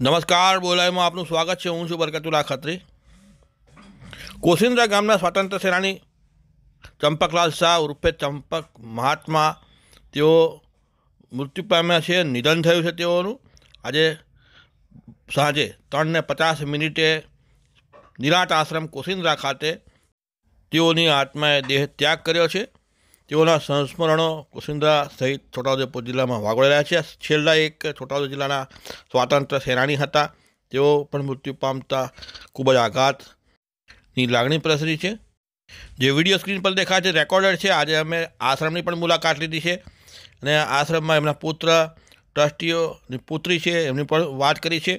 નમસ્કાર બોલાયમાં આપનું સ્વાગત છે હું છું બરકતુલ્લા ખત્રી કોશિંદ્રા ગામના સ્વાતંત્ર્ય સેનાની ચંપકલાલ શાહ ઉર્ફે ચંપક મહાત્મા તેઓ મૃત્યુ પામ્યા છે નિધન થયું છે તેઓનું આજે સાંજે ત્રણને પચાસ મિનિટે નિરાટ આશ્રમ કોશિંદ્રા ખાતે તેઓની આત્માએ દેહ ત્યાગ કર્યો છે તેઓના સંસ્મરણો કુસિંદા સહિત છોટાઉદેપુર જિલ્લામાં વાગોળેલા છે છેલ્લા એક છોટાઉદેપુર જિલ્લાના સ્વાતંત્ર્ય સેનાની હતા તેઓ પણ મૃત્યુ પામતા ખૂબ જ આઘાતની લાગણી પ્રસરી છે જે વિડીયો સ્ક્રીન પર દેખાય છે રેકોર્ડેડ છે આજે અમે આશ્રમની પણ મુલાકાત લીધી છે અને આશ્રમમાં એમના પુત્ર ટ્રસ્ટીઓની પુત્રી છે એમની પણ વાત કરી છે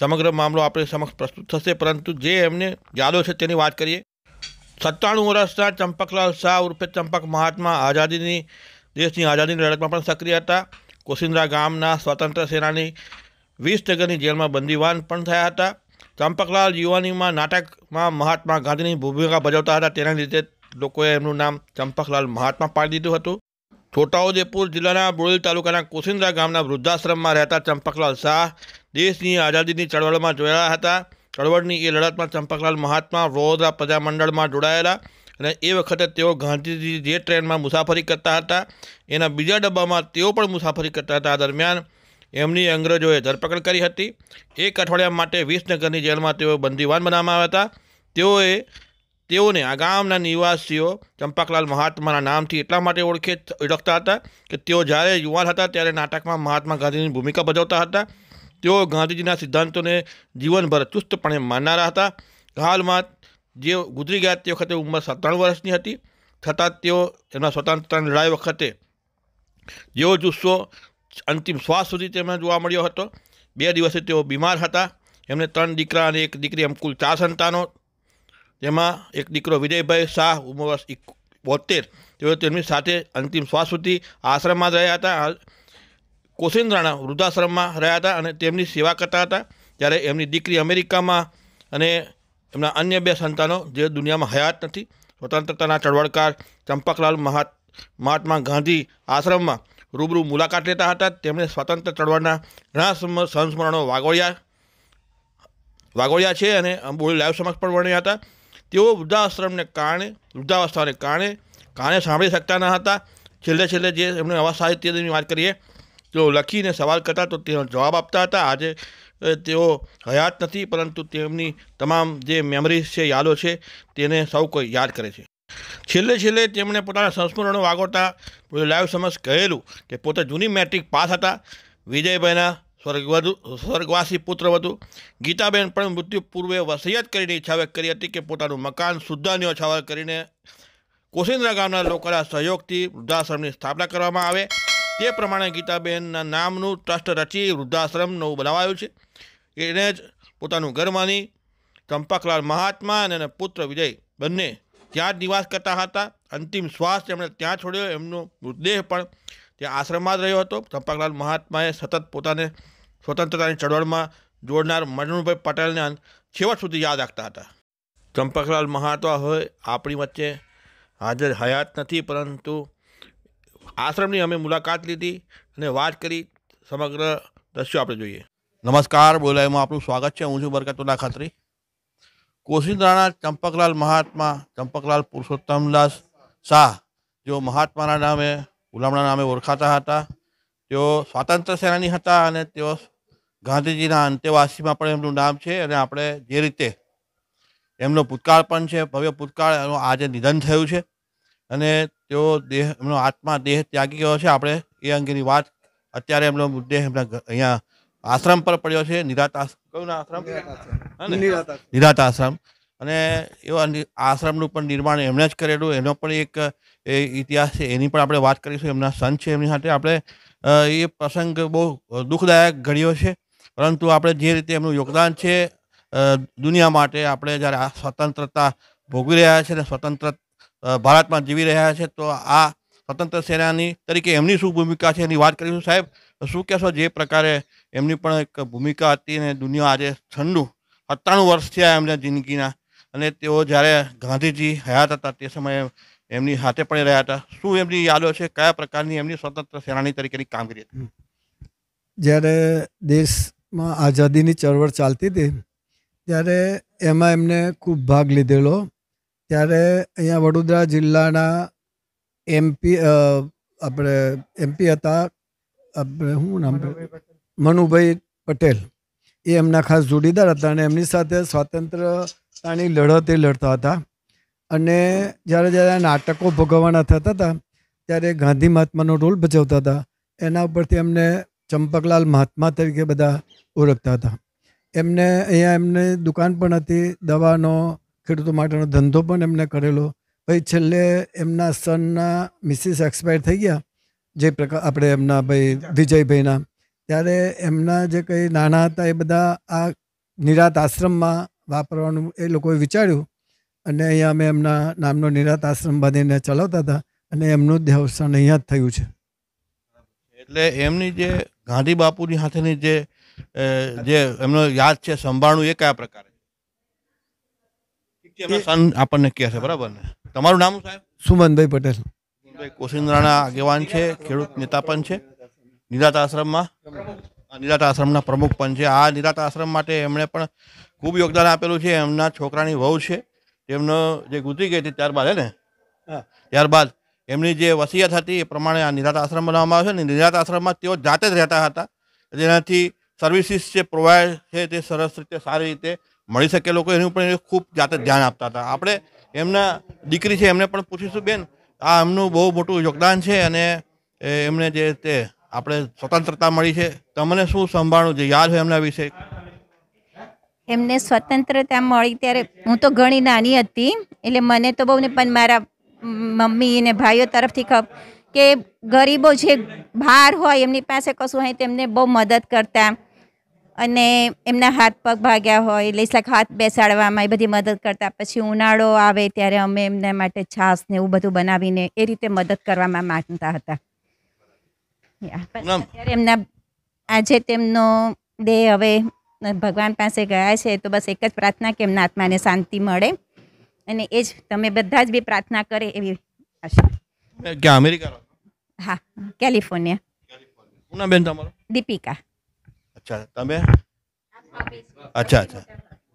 સમગ્ર મામલો આપણે સમક્ષ પ્રસ્તુત થશે પરંતુ જે એમને યાદો છે તેની વાત કરીએ સત્તાણું વર્ષના ચંપકલાલ શાહ ઉર્ફે ચંપક મહાત્મા આઝાદીની દેશની આઝાદીની લડતમાં પણ સક્રિય હતા કોશિંદ્રા ગામના સ્વતંત્ર સેનાની વીસ ટકાની જેલમાં બંદીવાન પણ થયા હતા ચંપકલાલ યુવાનીમાં નાટકમાં મહાત્મા ગાંધીની ભૂમિકા ભજવતા હતા તેના લીધે લોકોએ એમનું નામ ચંપકલાલ મહાત્મા પાડી દીધું હતું છોટાઉદેપુર જિલ્લાના બોડેલી તાલુકાના કોશિંદ્રા ગામના વૃદ્ધાશ્રમમાં રહેતા ચંપકલાલ શાહ દેશની આઝાદીની ચળવળમાં જોડાયા હતા ચળવળની એ લડતમાં ચંપકલાલ મહાત્મા વડોદરા પ્રજામંડળમાં જોડાયેલા અને એ વખતે તેઓ ગાંધીજી જે ટ્રેનમાં મુસાફરી કરતા હતા એના બીજા ડબ્બામાં તેઓ પણ મુસાફરી કરતા હતા દરમિયાન એમની અંગ્રેજોએ ધરપકડ કરી હતી એક અઠવાડિયા માટે વિસનગરની જેલમાં તેઓ બંદીવાન બનાવવામાં આવ્યા હતા તેઓએ તેઓને આ ગામના નિવાસીઓ ચંપકલાલ મહાત્માના નામથી એટલા માટે ઓળખે ઓળખતા હતા કે તેઓ જ્યારે યુવાન હતા ત્યારે નાટકમાં મહાત્મા ગાંધીની ભૂમિકા ભજવતા હતા તેઓ ગાંધીજીના સિદ્ધાંતોને જીવનભર ચુસ્તપણે માનનારા હતા હાલમાં જે ગુજરી ગયા તે વખતે ઉંમર સત્તાણું વર્ષની હતી છતાં તેઓ એમના સ્વતંત્રતા લડાઈ વખતે જેવો જુસ્સો અંતિમ શ્વાસ સુધી તેમને જોવા મળ્યો હતો બે દિવસે તેઓ બીમાર હતા એમને ત્રણ દીકરા અને એક દીકરી એમ કુલ ચાર સંતાનો તેમાં એક દીકરો વિજયભાઈ શાહ ઉંમર વર્ષ બોતેર તેઓ તેમની સાથે અંતિમ શ્વાસ સુધી આશ્રમમાં રહ્યા હતા કોશિન રાણા વૃદ્ધાશ્રમમાં રહ્યા હતા અને તેમની સેવા કરતા હતા ત્યારે એમની દીકરી અમેરિકામાં અને એમના અન્ય બે સંતાનો જે દુનિયામાં હયાત નથી સ્વતંત્રતાના ચળવળકાર ચંપકલાલ મહાત મહાત્મા ગાંધી આશ્રમમાં રૂબરૂ મુલાકાત લેતા હતા તેમણે સ્વતંત્ર ચળવળના ઘણા સંસ્મરણો વાગોળ્યા વાગોળ્યા છે અને અંબોળી લાઈવ સમક્ષ પણ વર્ણ્યા હતા તેઓ વૃદ્ધાશ્રમને કારણે વૃદ્ધાવસ્થાને કારણે કાને સાંભળી શકતા ન હતા છેલ્લે છેલ્લે જે એમણે અવાજ સાહિત્યની વાત કરીએ તેઓ લખીને સવાલ કરતા તો તેનો જવાબ આપતા હતા આજે તેઓ હયાત નથી પરંતુ તેમની તમામ જે મેમરીઝ છે યાદો છે તેને સૌ કોઈ યાદ કરે છે છેલ્લે છેલ્લે તેમણે પોતાના સંસ્મરણો વાગોતા લાઈવ સમક્ષ કહેલું કે પોતે જૂની મેટ્રિક પાસ હતા વિજયભાઈના સ્વર્ગવધુ સ્વર્ગવાસી પુત્ર વધુ ગીતાબેન પણ મૃત્યુ પૂર્વે વસૈયત કરીને ઈચ્છા વ્યક્ત કરી હતી કે પોતાનું મકાન શુદ્ધાની ઓછાવળ કરીને કોશિન્દ્રા ગામના લોકોના સહયોગથી વૃદ્ધાશ્રમની સ્થાપના કરવામાં આવે તે પ્રમાણે ગીતાબેનના નામનું ટ્રસ્ટ રચી વૃદ્ધાશ્રમ નવું બનાવાયું છે એને જ પોતાનું ઘર માની ચંપકલાલ મહાત્મા અને એના પુત્ર વિજય બંને ત્યાં જ નિવાસ કરતા હતા અંતિમ શ્વાસ તેમણે ત્યાં છોડ્યો એમનો મૃતદેહ પણ ત્યાં આશ્રમમાં જ રહ્યો હતો ચંપકલાલ મહાત્માએ સતત પોતાને સ્વતંત્રતાની ચળવળમાં જોડનાર મનોહરભાઈ પટેલને છેવટ સુધી યાદ રાખતા હતા ચંપકલાલ મહાત્મા હોય આપણી વચ્ચે હાજર હયાત નથી પરંતુ આશ્રમની અમે મુલાકાત લીધી અને વાત કરી સમગ્ર દ્રશ્યો આપણે જોઈએ નમસ્કાર બોલાયમાં આપનું સ્વાગત છે હું છું બરકતુલ્લા ખાતરી કોશિંદ રાણા ચંપકલાલ મહાત્મા ચંપકલાલ પુરુષોત્તમદાસ શાહ જેઓ મહાત્માના નામે ગુલામણા નામે ઓળખાતા હતા તેઓ સ્વાતંત્ર્ય સેનાની હતા અને તેઓ ગાંધીજીના અંતેવાસીમાં પણ એમનું નામ છે અને આપણે જે રીતે એમનો ભૂતકાળ પણ છે ભવ્ય ભૂતકાળ એનું આજે નિધન થયું છે અને તેઓ દેહ એમનો આત્મા દેહ ત્યાગી ગયો છે આપણે એ અંગેની વાત અત્યારે એમનો દેહ એમના અહીંયા આશ્રમ પર પડ્યો છે નિરાત કયું આશ્રમ આશ્રમ અને એવા આશ્રમનું પણ નિર્માણ એમણે જ કરેલું એનો પણ એક એ ઇતિહાસ છે એની પણ આપણે વાત કરીશું એમના સંત છે એમની સાથે આપણે એ પ્રસંગ બહુ દુઃખદાયક ઘડ્યો છે પરંતુ આપણે જે રીતે એમનું યોગદાન છે દુનિયા માટે આપણે જ્યારે આ સ્વતંત્રતા ભોગવી રહ્યા છે ને સ્વતંત્ર ભારતમાં જીવી રહ્યા છે તો આ સ્વતંત્ર સેનાની તરીકે એમની શું ભૂમિકા છે એની વાત કરીશું સાહેબ શું કહેશો જે પ્રકારે એમની પણ એક ભૂમિકા હતી અને દુનિયા આજે ઠંડુ સત્તાણું વર્ષ થયા એમના જિંદગીના અને તેઓ જ્યારે ગાંધીજી હયાત હતા તે સમયે એમની હાથે પણ રહ્યા હતા શું એમની યાદો છે કયા પ્રકારની એમની સ્વતંત્ર સેનાની તરીકેની કામગીરી હતી જ્યારે દેશમાં આઝાદીની ચળવળ ચાલતી હતી ત્યારે એમાં એમને ખૂબ ભાગ લીધેલો ત્યારે અહીંયા વડોદરા જિલ્લાના એમપી આપણે એમપી હતા આપણે શું નામ મનુભાઈ પટેલ એ એમના ખાસ જોડીદાર હતા અને એમની સાથે સ્વાતંત્રતાની લડત એ લડતા હતા અને જ્યારે જ્યારે નાટકો ભોગવવાના થતા હતા ત્યારે ગાંધી મહાત્માનો રોલ ભજવતા હતા એના ઉપરથી એમને ચંપકલાલ મહાત્મા તરીકે બધા ઓળખતા હતા એમને અહીંયા એમને દુકાન પણ હતી દવાનો ખેડૂતો માટેનો ધંધો પણ એમને કરેલો પછી છેલ્લે એમના સનના મિસિસ એક્સપાયર થઈ ગયા જે પ્રકાર આપણે એમના ભાઈ વિજયભાઈના ત્યારે એમના જે કંઈ નાના હતા એ બધા આ નિરાત આશ્રમમાં વાપરવાનું એ લોકોએ વિચાર્યું અને અહીંયા અમે એમના નામનો નિરાત આશ્રમ બાંધીને ચલાવતા હતા અને એમનું જ અવસાન અહીંયા જ થયું છે એટલે એમની જે ગાંધી બાપુની સાથેની જે જે એમનો યાદ છે સંભાળવું એ કયા પ્રકાર સન આપણને કહે છે બરાબર ને તમારું નામ સાહેબ સુમનભાઈ પટેલ સુમનભાઈ કોશિન્દ્રાના આગેવાન છે ખેડૂત નેતા પણ છે નિરાત આશ્રમમાં નિરાત આશ્રમના પ્રમુખ પણ છે આ નિરાત આશ્રમ માટે એમણે પણ ખૂબ યોગદાન આપેલું છે એમના છોકરાની વહુ છે એમનો જે ગુજરી ગઈ હતી ત્યારબાદ હે ને ત્યારબાદ એમની જે વસિયત હતી એ પ્રમાણે આ નિરાત આશ્રમ બનાવવામાં આવ્યો છે ને નિરાત આશ્રમમાં તેઓ જાતે જ રહેતા હતા જેનાથી સર્વિસીસ જે પ્રોવાઈડ છે તે સરસ રીતે સારી રીતે મળી શકે લોકો એની ઉપર ખૂબ જાતે ધ્યાન આપતા હતા આપણે એમના દીકરી છે એમને પણ પૂછીશું બેન આ એમનું બહુ મોટું યોગદાન છે અને એમને જે તે આપણે સ્વતંત્રતા મળી છે તમને શું સંભાળવું છે યાદ હોય એમના વિશે એમને સ્વતંત્રતા મળી ત્યારે હું તો ઘણી નાની હતી એટલે મને તો બહુ ને પણ મારા મમ્મી અને ભાઈઓ તરફથી ખબર કે ગરીબો જે બહાર હોય એમની પાસે કશું હોય તેમને બહુ મદદ કરતા અને એમના હાથ પગ ભાગ્યા હોય એટલે લઈસાક હાથ બેસાડવામાં એ બધી મદદ કરતા પછી ઉનાળો આવે ત્યારે અમે એમના માટે છાસ ને એવું બધું બનાવીને એ રીતે મદદ કરવામાં માંગતા હતા અત્યારે એમના આજે તેમનો દેહ હવે ભગવાન પાસે ગયા છે તો બસ એક જ પ્રાર્થના કે એમના આત્માને શાંતિ મળે અને એ જ તમે બધા જ બી પ્રાર્થના કરે એવી આશા અમેરિકા હા કેલિફોર્નિયા દીપિકા અચ્છા તમે અચ્છા અચ્છા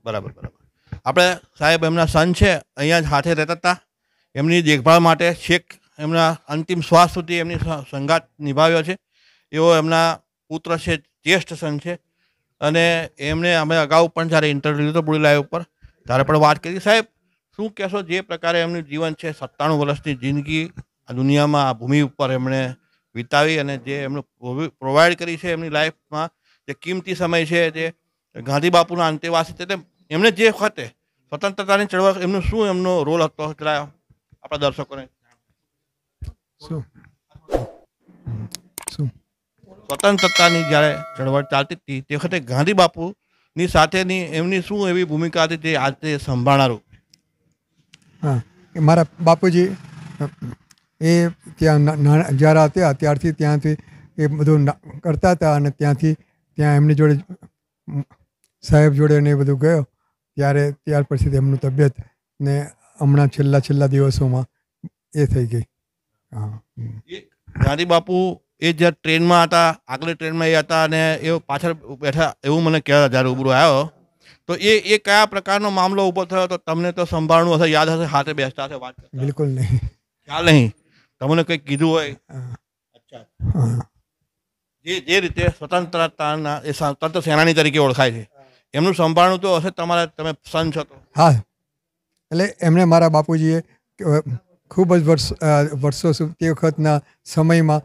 બરાબર બરાબર આપણે સાહેબ એમના સન છે અહીંયા જ હાથે રહેતા હતા એમની દેખભાળ માટે છેક એમના અંતિમ શ્વાસ સુધી એમની સંઘાત નિભાવ્યો છે એવો એમના પુત્ર છે જ્યેષ્ઠ સન છે અને એમને અમે અગાઉ પણ જ્યારે ઇન્ટરવ્યુ લીધો બુડી લાઈવ ઉપર ત્યારે પણ વાત કરી સાહેબ શું કહેશો જે પ્રકારે એમનું જીવન છે સત્તાણું વર્ષની જિંદગી આ દુનિયામાં આ ભૂમિ ઉપર એમણે વિતાવી અને જે એમનું પ્રોવાઈડ કરી છે એમની લાઈફમાં જે કિંમતી સમય છે જે ગાંધી બાપુના અંતેવાસી તે એમને જે વખતે સ્વતંત્રતાની ચળવળ એમનો શું એમનો રોલ હતો જરા આપણા દર્શકોને શું શું સ્વતંત્રતાની જ્યારે ચળવળ ચાલતી હતી તે વખતે ગાંધી બાપુની સાથેની એમની શું એવી ભૂમિકા હતી જે આજે સંભાળનારું હા મારા બાપુજી એ ત્યાં જ્યારે હતા ત્યારથી ત્યાંથી એ બધું કરતા હતા અને ત્યાંથી ત્યાં એમની જોડે સાહેબ જોડે ને એ બધું ગયો ત્યારે ત્યાર પછી તેમનું તબિયત ને હમણાં છેલ્લા છેલ્લા દિવસોમાં એ થઈ ગઈ ગાંધી બાપુ એ જ્યારે ટ્રેનમાં હતા આગલી ટ્રેનમાં એ હતા અને એ પાછળ બેઠા એવું મને કહેતા જ્યારે ઉભરો આવ્યો તો એ એ કયા પ્રકારનો મામલો ઊભો થયો તો તમને તો સંભાળવું હશે યાદ હશે હાથે બેસતા હશે વાત બિલકુલ નહીં ખ્યાલ નહીં તમને કંઈક કીધું હોય અચ્છા જે જે રીતે સ્વતંત્રતાના એ સ્વતંત્ર સેનાની તરીકે ઓળખાય છે એમનું સંભાળણું તો હશે તમારા તમે સન છો તો હા એટલે એમણે મારા બાપુજીએ ખૂબ જ વર્ષ વર્ષો તે વખતના સમયમાં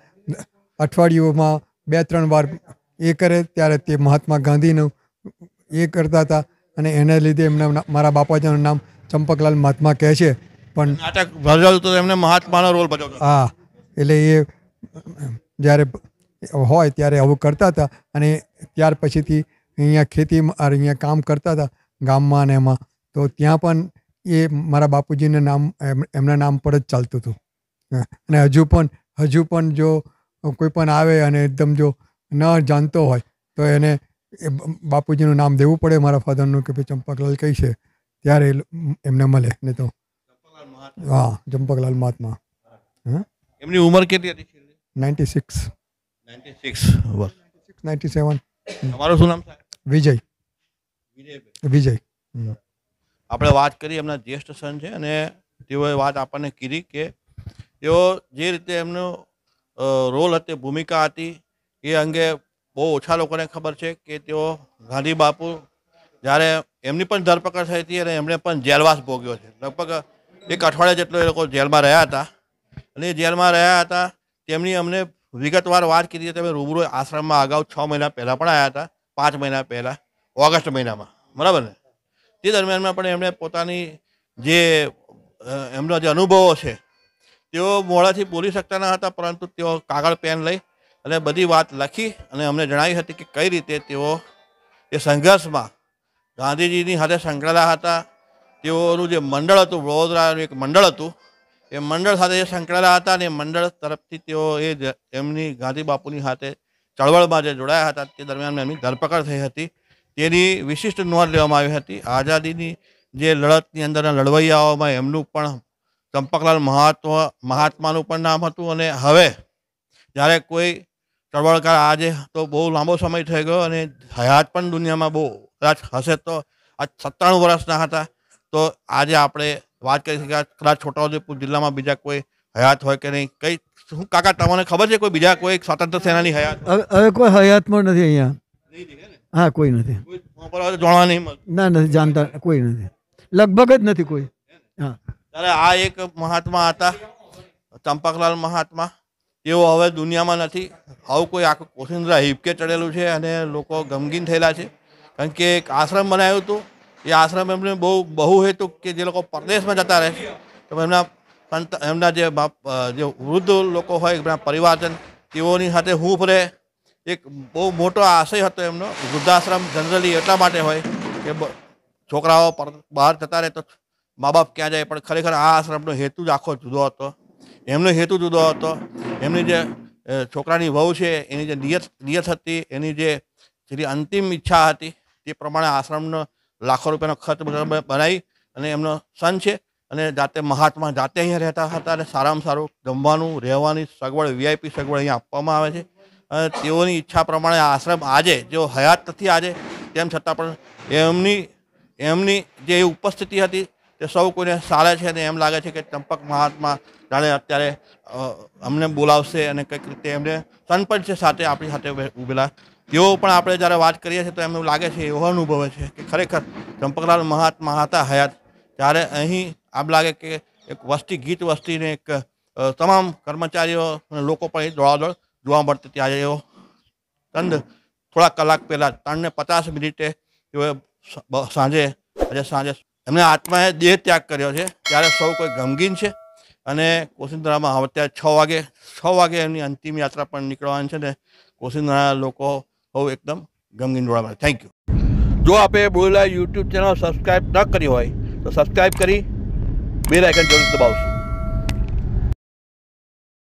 અઠવાડિયુંમાં બે ત્રણ વાર એ કરે ત્યારે તે મહાત્મા ગાંધીનું એ કરતા હતા અને એને લીધે એમને મારા બાપાજીનું નામ ચંપકલાલ મહાત્મા કહે છે પણ નાટક ભજવતું તો એમને મહાત્માનો રોલ ભજવતો હા એટલે એ જ્યારે હોય ત્યારે આવું કરતા હતા અને ત્યાર પછીથી અહીંયા ખેતી અહીંયા કામ કરતા હતા ગામમાં અને એમાં તો ત્યાં પણ એ મારા બાપુજીના નામ એમના નામ પર જ ચાલતું હતું અને હજુ પણ હજુ પણ જો કોઈ પણ આવે અને એકદમ જો ન જાણતો હોય તો એને એ બાપુજીનું નામ દેવું પડે મારા ફાધરનું કે ભાઈ ચંપકલાલ કઈ છે ત્યારે એમને મળે ને તો હા ચંપકલાલ મહાત્મા એમની ઉંમર કેટલી હતી નાઇન્ટી સિક્સ નાઇન્ટી સેવન તમારું શું નામ વિજય વિજય આપણે વાત કરી એમના જ્યેષ્ઠ સન છે અને તેઓએ વાત આપણને કીધી કે તેઓ જે રીતે એમનો રોલ હતી ભૂમિકા હતી એ અંગે બહુ ઓછા લોકોને ખબર છે કે તેઓ ગાંધી બાપુ જ્યારે એમની પણ ધરપકડ થઈ હતી અને એમણે પણ જેલવાસ ભોગ્યો છે લગભગ એક અઠવાડિયા જેટલો એ લોકો જેલમાં રહ્યા હતા અને એ જેલમાં રહ્યા હતા તેમની અમને વિગતવાર વાત કરી તમે રૂબરૂ આશ્રમમાં અગાઉ છ મહિના પહેલાં પણ આવ્યા હતા પાંચ મહિના પહેલાં ઓગસ્ટ મહિનામાં બરાબર ને તે દરમિયાનમાં પણ એમણે પોતાની જે એમનો જે અનુભવો છે તેઓ મોડાથી બોલી શકતા ન હતા પરંતુ તેઓ કાગળ પેન લઈ અને બધી વાત લખી અને અમને જણાવી હતી કે કઈ રીતે તેઓ એ સંઘર્ષમાં ગાંધીજીની સાથે સંકળાયેલા હતા તેઓનું જે મંડળ હતું વડોદરાનું એક મંડળ હતું એ મંડળ સાથે જે સંકળાયેલા હતા અને મંડળ તરફથી તેઓ એ જ એમની ગાંધી બાપુની સાથે ચળવળમાં જે જોડાયા હતા તે દરમિયાન એમની ધરપકડ થઈ હતી તેની વિશિષ્ટ નોંધ લેવામાં આવી હતી આઝાદીની જે લડતની અંદરના લડવૈયાઓમાં એમનું પણ ચંપકલાલ મહાત્મ મહાત્માનું પણ નામ હતું અને હવે જ્યારે કોઈ ચળવળકાર આજે તો બહુ લાંબો સમય થઈ ગયો અને હયાત પણ દુનિયામાં બહુ કદાચ હશે તો આ સત્તાણું વર્ષના હતા તો આજે આપણે વાત કરી શકીએ કદાચ છોટાઉદેપુર જિલ્લામાં બીજા કોઈ હયાત હોય કે નહીં કઈ શું કાકા તમને ખબર છે કોઈ બીજા કોઈ સ્વતંત્ર સેનાની હયાત હવે કોઈ હયાત પણ નથી અહીંયા હા કોઈ નથી જોવા નહીં ના નથી જાણતા કોઈ નથી લગભગ જ નથી કોઈ હા ત્યારે આ એક મહાત્મા હતા ચંપકલાલ મહાત્મા તેઓ હવે દુનિયામાં નથી આવું કોઈ આખું કોશિંદ્રા હિપકે ચડેલું છે અને લોકો ગમગીન થયેલા છે કારણ કે એક આશ્રમ બનાવ્યું હતું એ આશ્રમ એમને બહુ બહુ હેતુ કે જે લોકો પરદેશમાં જતા રહે તો એમના સંત એમના જે જે વૃદ્ધ લોકો હોય એમના પરિવારજન તેઓની સાથે હૂફ રહે એક બહુ મોટો આશય હતો એમનો વૃદ્ધાશ્રમ જનરલી એટલા માટે હોય કે છોકરાઓ પર બહાર જતા રહે તો મા બાપ ક્યાં જાય પણ ખરેખર આ આશ્રમનો હેતુ જ આખો જુદો હતો એમનો હેતુ જુદો હતો એમની જે છોકરાની વહુ છે એની જે નિયત નિયત હતી એની જે જેની અંતિમ ઈચ્છા હતી તે પ્રમાણે આશ્રમનો લાખો રૂપિયાનો ખર્ચ બનાવી અને એમનો સન છે અને જાતે મહાત્મા જાતે અહીંયા રહેતા હતા અને સારામાં સારું જમવાનું રહેવાની સગવડ વીઆઈપી સગવડ અહીંયા આપવામાં આવે છે અને તેઓની ઈચ્છા પ્રમાણે આશ્રમ આજે જેઓ હયાત નથી આજે તેમ છતાં પણ એમની એમની જે ઉપસ્થિતિ હતી તે સૌ કોઈને સારે છે અને એમ લાગે છે કે ચંપક મહાત્મા જાણે અત્યારે અમને બોલાવશે અને કંઈક રીતે એમને છે સાથે આપણી સાથે ઉભેલા તેઓ પણ આપણે જ્યારે વાત કરીએ છીએ તો એમને લાગે છે એવો અનુભવે છે કે ખરેખર ચંપકલાલ મહાત્મા હતા હયાત ત્યારે અહીં આમ લાગે કે એક વસ્તી ગીત વસ્તીને એક તમામ કર્મચારીઓ અને લોકો પણ એ દોડાદોડ જોવા મળતી ત્યારે એવો તંદ થોડા કલાક પહેલાં ત્રણને પચાસ મિનિટે તેઓએ સાંજે આજે સાંજે એમને આત્માએ દેહ ત્યાગ કર્યો છે ત્યારે સૌ કોઈ ગમગીન છે અને કોશિંદરામાં અત્યારે છ વાગે છ વાગે એમની અંતિમ યાત્રા પણ નીકળવાની છે ને કોશિંદરાના લોકો બહુ એકદમ ગમગીન જોડામાં થેન્ક યુ જો આપે બોલેલા યુટ્યુબ ચેનલ સબસ્ક્રાઈબ ન કરી હોય તો સબસ્ક્રાઈબ કરી બે આઇકન જરૂર દબાવશો